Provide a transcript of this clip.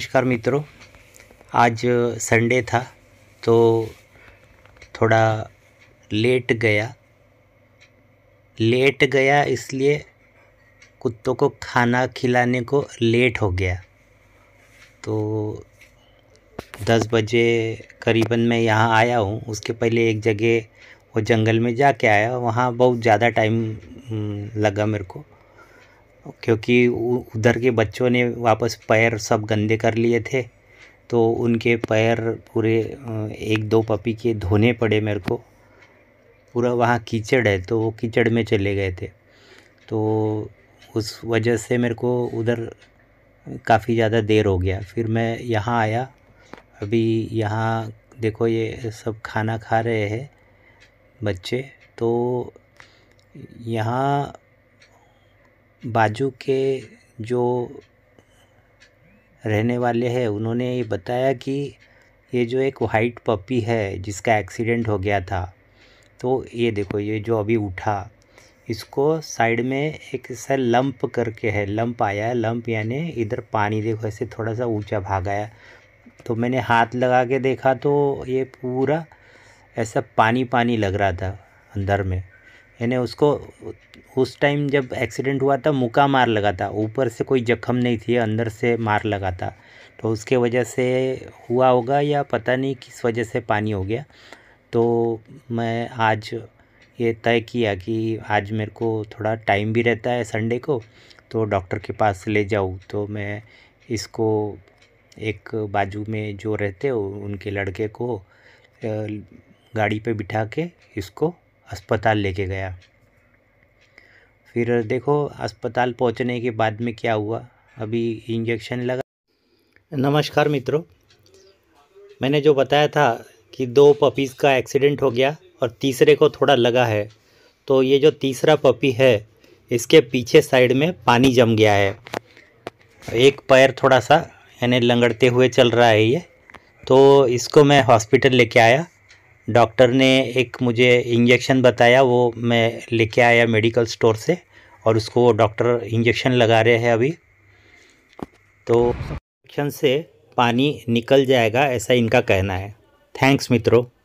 नमस्कार मित्रों आज संडे था तो थोड़ा लेट गया लेट गया इसलिए कुत्तों को खाना खिलाने को लेट हो गया तो दस बजे करीबन मैं यहाँ आया हूँ उसके पहले एक जगह वो जंगल में जा के आया वहाँ बहुत ज़्यादा टाइम लगा मेरे को क्योंकि उधर के बच्चों ने वापस पैर सब गंदे कर लिए थे तो उनके पैर पूरे एक दो पपी के धोने पड़े मेरे को पूरा वहाँ कीचड़ है तो वो कीचड़ में चले गए थे तो उस वजह से मेरे को उधर काफ़ी ज़्यादा देर हो गया फिर मैं यहाँ आया अभी यहाँ देखो ये सब खाना खा रहे हैं बच्चे तो यहाँ बाजू के जो रहने वाले हैं उन्होंने ये बताया कि ये जो एक वाइट पपी है जिसका एक्सीडेंट हो गया था तो ये देखो ये जो अभी उठा इसको साइड में एक ऐसा लंप करके है लंप आया है लंप यानी इधर पानी देखो ऐसे थोड़ा सा ऊंचा भाग आया तो मैंने हाथ लगा के देखा तो ये पूरा ऐसा पानी पानी लग रहा था अंदर में यानी उसको उस टाइम जब एक्सीडेंट हुआ था मुका मार लगा था ऊपर से कोई जख्म नहीं थी अंदर से मार लगा था तो उसके वजह से हुआ होगा या पता नहीं किस वजह से पानी हो गया तो मैं आज ये तय किया कि आज मेरे को थोड़ा टाइम भी रहता है संडे को तो डॉक्टर के पास ले जाऊँ तो मैं इसको एक बाजू में जो रहते हो उनके लड़के को गाड़ी पे बिठा के इसको अस्पताल लेके गया फिर देखो अस्पताल पहुंचने के बाद में क्या हुआ अभी इंजेक्शन लगा नमस्कार मित्रों मैंने जो बताया था कि दो पपीज़ का एक्सीडेंट हो गया और तीसरे को थोड़ा लगा है तो ये जो तीसरा पपी है इसके पीछे साइड में पानी जम गया है एक पैर थोड़ा सा यानी लंगड़ते हुए चल रहा है ये तो इसको मैं हॉस्पिटल लेके आया डॉक्टर ने एक मुझे इंजेक्शन बताया वो मैं लेके आया मेडिकल स्टोर से और उसको वो डॉक्टर इंजेक्शन लगा रहे हैं अभी तो इंजेक्शन से पानी निकल जाएगा ऐसा इनका कहना है थैंक्स मित्रों